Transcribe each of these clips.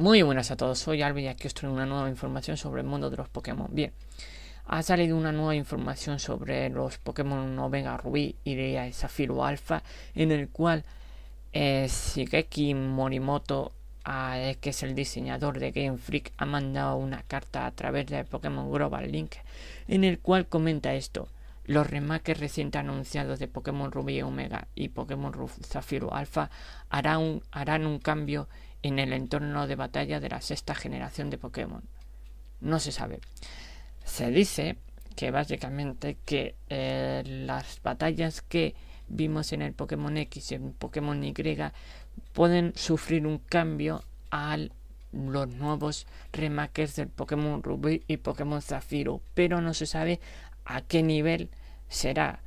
Muy buenas a todos, soy Alvin y aquí os traigo una nueva información sobre el mundo de los Pokémon. Bien, ha salido una nueva información sobre los Pokémon Omega Rubí y Zafiro Alpha, en el cual eh, Shigeki Morimoto, eh, que es el diseñador de Game Freak, ha mandado una carta a través de Pokémon Global Link, en el cual comenta esto. Los remakes recientes anunciados de Pokémon Rubí y Omega y Pokémon Zafiro Alpha harán un, harán un cambio en el entorno de batalla de la sexta generación de Pokémon. No se sabe. Se dice que básicamente que eh, las batallas que vimos en el Pokémon X y en Pokémon Y pueden sufrir un cambio a los nuevos remakes del Pokémon Rubí y Pokémon Zafiro, pero no se sabe a qué nivel será.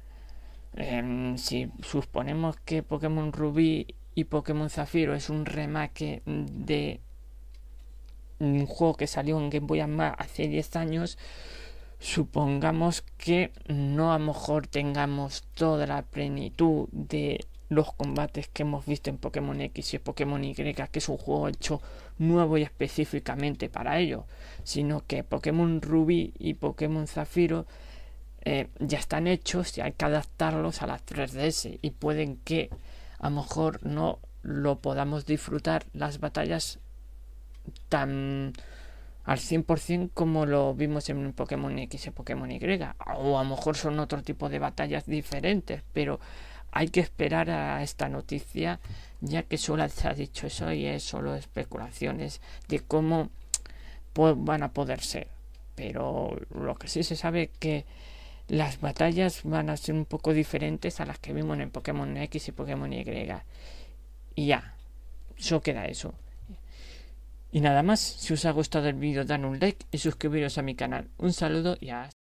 Em, si suponemos que Pokémon Rubí y Pokémon Zafiro es un remake de un juego que salió en Game Boy Advance hace 10 años, supongamos que no a lo mejor tengamos toda la plenitud de los combates que hemos visto en Pokémon X y Pokémon Y, que es un juego hecho nuevo y específicamente para ello, sino que Pokémon Rubí y Pokémon Zafiro eh, ya están hechos y hay que adaptarlos a las 3DS y pueden que a lo mejor no lo podamos disfrutar las batallas tan al 100% como lo vimos en Pokémon X y Pokémon Y. O a lo mejor son otro tipo de batallas diferentes, pero hay que esperar a esta noticia, ya que solo se ha dicho eso y es solo especulaciones de cómo van a poder ser. Pero lo que sí se sabe que las batallas van a ser un poco diferentes a las que vimos en Pokémon X y Pokémon Y. Y ya, eso queda eso. Y nada más, si os ha gustado el vídeo, dan un like y suscribiros a mi canal. Un saludo y hasta